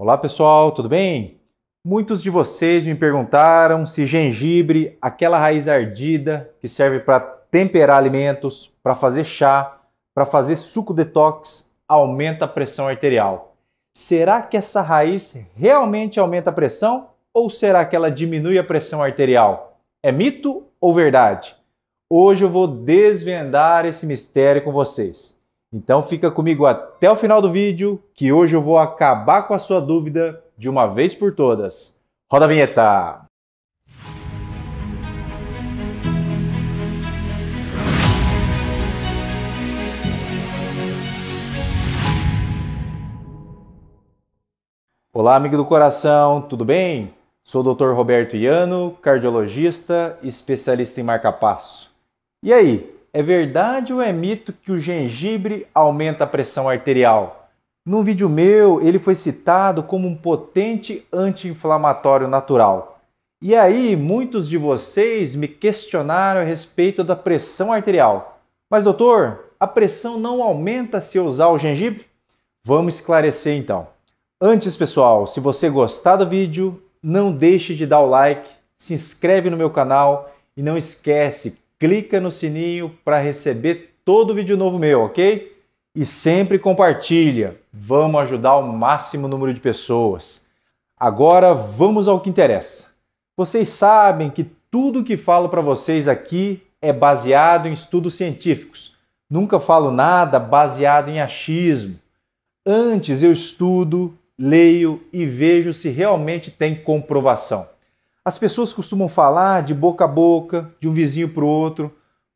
Olá pessoal, tudo bem? Muitos de vocês me perguntaram se gengibre, aquela raiz ardida que serve para temperar alimentos, para fazer chá, para fazer suco detox, aumenta a pressão arterial. Será que essa raiz realmente aumenta a pressão ou será que ela diminui a pressão arterial? É mito ou verdade? Hoje eu vou desvendar esse mistério com vocês. Então fica comigo até o final do vídeo, que hoje eu vou acabar com a sua dúvida de uma vez por todas. Roda a vinheta! Olá, amigo do coração, tudo bem? Sou o Dr. Roberto Iano, cardiologista, especialista em marca-passo. E aí, é verdade ou é mito que o gengibre aumenta a pressão arterial? Num vídeo meu, ele foi citado como um potente anti-inflamatório natural. E aí, muitos de vocês me questionaram a respeito da pressão arterial. Mas, doutor, a pressão não aumenta se eu usar o gengibre? Vamos esclarecer então. Antes, pessoal, se você gostar do vídeo, não deixe de dar o like, se inscreve no meu canal e não esquece, clica no sininho para receber todo vídeo novo meu, ok? E sempre compartilha. Vamos ajudar o máximo número de pessoas. Agora vamos ao que interessa. Vocês sabem que tudo que falo para vocês aqui é baseado em estudos científicos. Nunca falo nada baseado em achismo. Antes eu estudo, leio e vejo se realmente tem comprovação. As pessoas costumam falar de boca a boca, de um vizinho para o outro.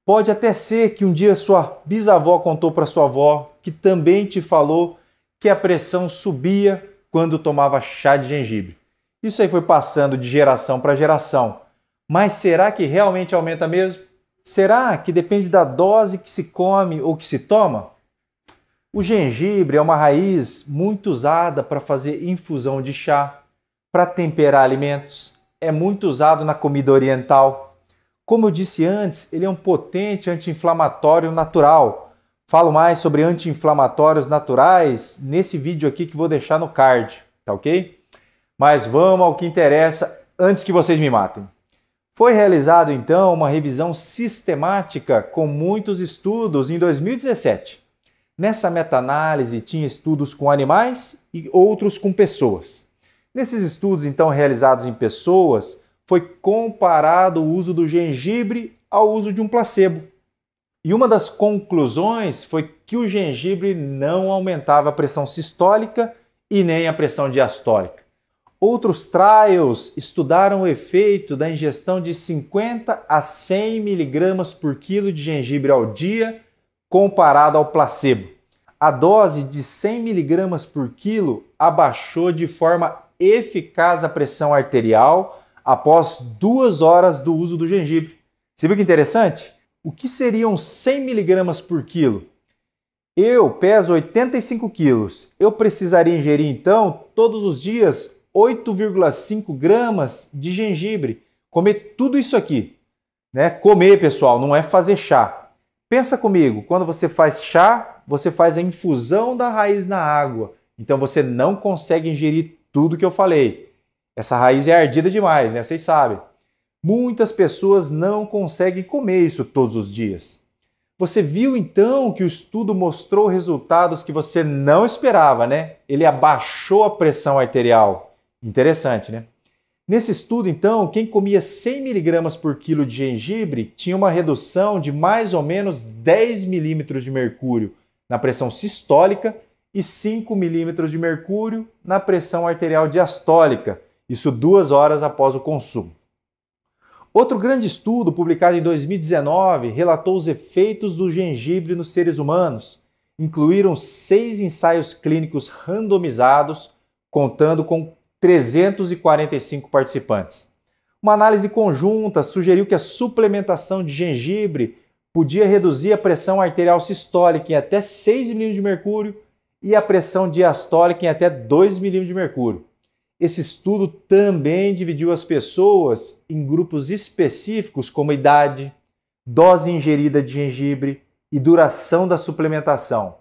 Pode até ser que um dia sua bisavó contou para sua avó, que também te falou que a pressão subia quando tomava chá de gengibre. Isso aí foi passando de geração para geração. Mas será que realmente aumenta mesmo? Será que depende da dose que se come ou que se toma? O gengibre é uma raiz muito usada para fazer infusão de chá, para temperar alimentos, é muito usado na comida oriental. Como eu disse antes, ele é um potente anti-inflamatório natural. Falo mais sobre anti-inflamatórios naturais nesse vídeo aqui que vou deixar no card, tá ok? Mas vamos ao que interessa antes que vocês me matem. Foi realizado então uma revisão sistemática com muitos estudos em 2017. Nessa meta-análise tinha estudos com animais e outros com pessoas. Nesses estudos, então, realizados em pessoas, foi comparado o uso do gengibre ao uso de um placebo. E uma das conclusões foi que o gengibre não aumentava a pressão sistólica e nem a pressão diastólica. Outros trials estudaram o efeito da ingestão de 50 a 100 miligramas por quilo de gengibre ao dia comparado ao placebo. A dose de 100 miligramas por quilo abaixou de forma eficaz a pressão arterial após duas horas do uso do gengibre. Você viu que interessante? O que seriam 100 miligramas por quilo? Eu peso 85 quilos. Eu precisaria ingerir então todos os dias 8,5 gramas de gengibre. Comer tudo isso aqui. Né? Comer, pessoal, não é fazer chá. Pensa comigo, quando você faz chá, você faz a infusão da raiz na água. Então você não consegue ingerir tudo que eu falei. Essa raiz é ardida demais, né? Vocês sabem. Muitas pessoas não conseguem comer isso todos os dias. Você viu então que o estudo mostrou resultados que você não esperava, né? Ele abaixou a pressão arterial. Interessante, né? Nesse estudo, então, quem comia 100 mg por quilo de gengibre tinha uma redução de mais ou menos 10 milímetros de mercúrio na pressão sistólica e 5 milímetros de mercúrio na pressão arterial diastólica, isso duas horas após o consumo. Outro grande estudo, publicado em 2019, relatou os efeitos do gengibre nos seres humanos. Incluíram seis ensaios clínicos randomizados, contando com 345 participantes. Uma análise conjunta sugeriu que a suplementação de gengibre podia reduzir a pressão arterial sistólica em até 6 milímetros de mercúrio e a pressão diastólica em até 2 milímetros de mercúrio. Esse estudo também dividiu as pessoas em grupos específicos como idade, dose ingerida de gengibre e duração da suplementação.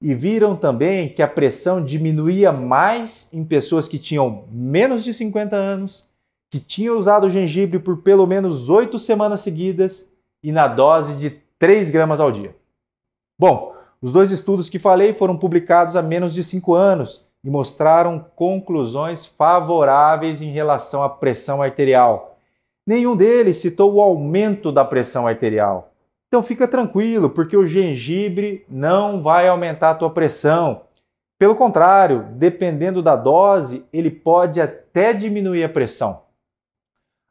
E viram também que a pressão diminuía mais em pessoas que tinham menos de 50 anos, que tinham usado gengibre por pelo menos 8 semanas seguidas e na dose de 3 gramas ao dia. Bom, os dois estudos que falei foram publicados há menos de cinco anos e mostraram conclusões favoráveis em relação à pressão arterial. Nenhum deles citou o aumento da pressão arterial. Então fica tranquilo, porque o gengibre não vai aumentar a tua pressão. Pelo contrário, dependendo da dose, ele pode até diminuir a pressão.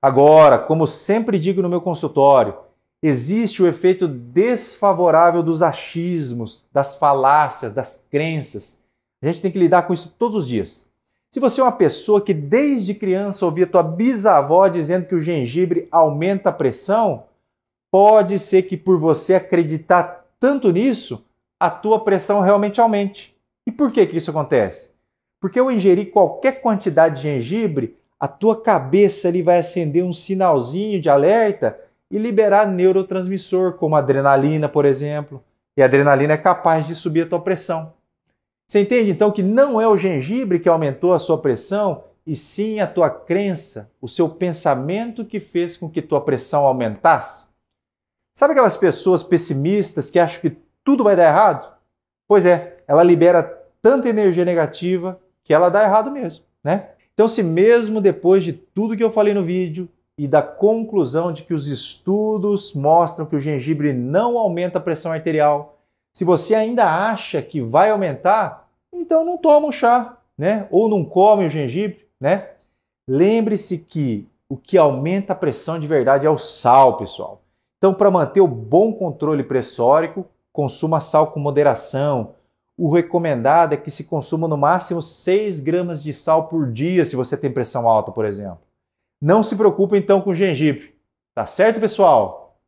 Agora, como sempre digo no meu consultório, existe o efeito desfavorável dos achismos, das falácias, das crenças. A gente tem que lidar com isso todos os dias. Se você é uma pessoa que desde criança ouvia tua bisavó dizendo que o gengibre aumenta a pressão, pode ser que por você acreditar tanto nisso, a tua pressão realmente aumente. E por que que isso acontece? Porque eu ingerir qualquer quantidade de gengibre, a tua cabeça ali vai acender um sinalzinho de alerta e liberar neurotransmissor, como adrenalina, por exemplo. E a adrenalina é capaz de subir a tua pressão. Você entende então que não é o gengibre que aumentou a sua pressão, e sim a tua crença, o seu pensamento que fez com que tua pressão aumentasse? Sabe aquelas pessoas pessimistas que acham que tudo vai dar errado? Pois é, ela libera tanta energia negativa que ela dá errado mesmo, né? Então, se mesmo depois de tudo que eu falei no vídeo, e da conclusão de que os estudos mostram que o gengibre não aumenta a pressão arterial. Se você ainda acha que vai aumentar, então não toma o chá, né? Ou não come o gengibre, né? Lembre-se que o que aumenta a pressão de verdade é o sal, pessoal. Então, para manter o bom controle pressórico, consuma sal com moderação. O recomendado é que se consuma no máximo 6 gramas de sal por dia se você tem pressão alta, por exemplo. Não se preocupe então com gengibre, tá certo, pessoal?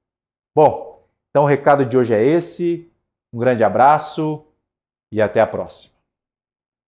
Bom, então o recado de hoje é esse. Um grande abraço e até a próxima.